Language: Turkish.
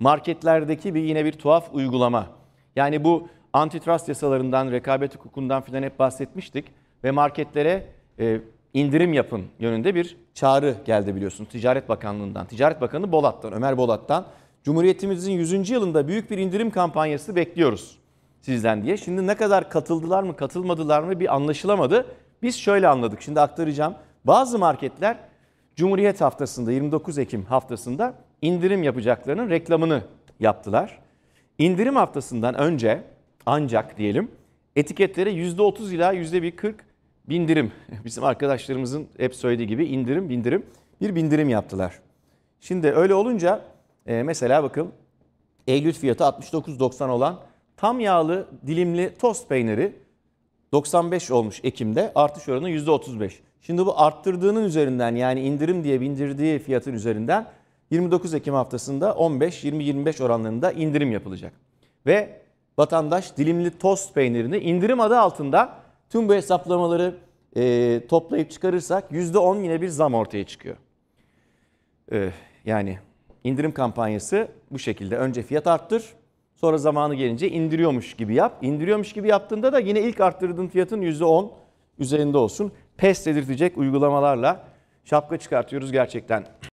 marketlerdeki bir yine bir tuhaf uygulama. Yani bu antitrust yasalarından, rekabet hukukundan filan hep bahsetmiştik ve marketlere e, indirim yapın yönünde bir çağrı geldi biliyorsunuz Ticaret Bakanlığı'ndan. Ticaret Bakanı Bolat'tan, Ömer Bolat'tan Cumhuriyetimizin 100. yılında büyük bir indirim kampanyası bekliyoruz sizden diye. Şimdi ne kadar katıldılar mı, katılmadılar mı bir anlaşılamadı. Biz şöyle anladık. Şimdi aktaracağım. Bazı marketler Cumhuriyet haftasında 29 Ekim haftasında indirim yapacaklarının reklamını yaptılar. İndirim haftasından önce ancak diyelim etiketlere %30 ila %40 bindirim. Bizim arkadaşlarımızın hep söylediği gibi indirim bindirim bir bindirim yaptılar. Şimdi öyle olunca e, mesela bakın Eylül fiyatı 69.90 olan tam yağlı dilimli tost peyniri 95 olmuş Ekim'de artış oranı %35. Şimdi bu arttırdığının üzerinden yani indirim diye bindirdiği fiyatın üzerinden 29 Ekim haftasında 15-20-25 oranlarında indirim yapılacak. Ve vatandaş dilimli tost peynirini indirim adı altında tüm bu hesaplamaları e, toplayıp çıkarırsak %10 yine bir zam ortaya çıkıyor. E, yani indirim kampanyası bu şekilde. Önce fiyat arttır, Sonra zamanı gelince indiriyormuş gibi yap. İndiriyormuş gibi yaptığında da yine ilk arttırdığın fiyatın %10 üzerinde olsun. Pes dedirtecek uygulamalarla şapka çıkartıyoruz gerçekten.